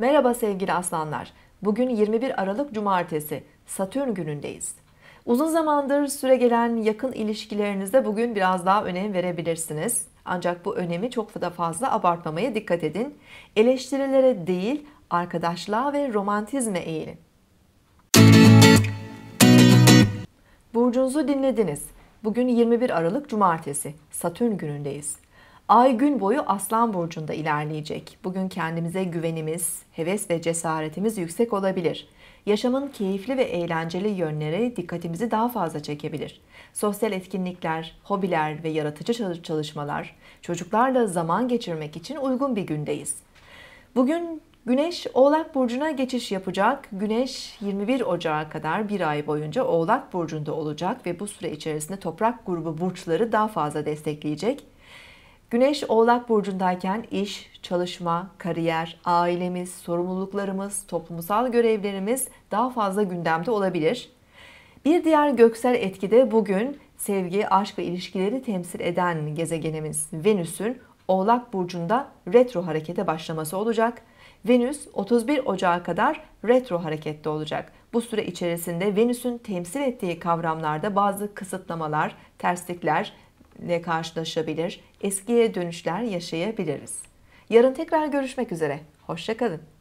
Merhaba sevgili aslanlar. Bugün 21 Aralık Cumartesi. Satürn günündeyiz. Uzun zamandır süre gelen yakın ilişkilerinizde bugün biraz daha önem verebilirsiniz. Ancak bu önemi çok da fazla abartmamaya dikkat edin. Eleştirilere değil, arkadaşlığa ve romantizme eğilin. Burcunuzu dinlediniz. Bugün 21 Aralık Cumartesi, Satürn günündeyiz. Ay gün boyu Aslan burcunda ilerleyecek. Bugün kendimize güvenimiz, heves ve cesaretimiz yüksek olabilir. Yaşamın keyifli ve eğlenceli yönleri dikkatimizi daha fazla çekebilir. Sosyal etkinlikler, hobiler ve yaratıcı çalışmalar çocuklarla zaman geçirmek için uygun bir gündeyiz. Bugün Güneş Oğlak Burcu'na geçiş yapacak. Güneş 21 Ocağı kadar bir ay boyunca Oğlak Burcu'nda olacak ve bu süre içerisinde toprak grubu burçları daha fazla destekleyecek. Güneş Oğlak burcundayken iş, çalışma, kariyer, ailemiz, sorumluluklarımız, toplumsal görevlerimiz daha fazla gündemde olabilir. Bir diğer göksel etki de bugün sevgi, aşk ve ilişkileri temsil eden gezegenimiz Venüs'ün Oğlak burcunda retro harekete başlaması olacak. Venüs 31 Ocağı kadar retro harekette olacak. Bu süre içerisinde Venüs'ün temsil ettiği kavramlarda bazı kısıtlamalar, terslikler ile karşılaşabilir, eskiye dönüşler yaşayabiliriz. Yarın tekrar görüşmek üzere. Hoşçakalın.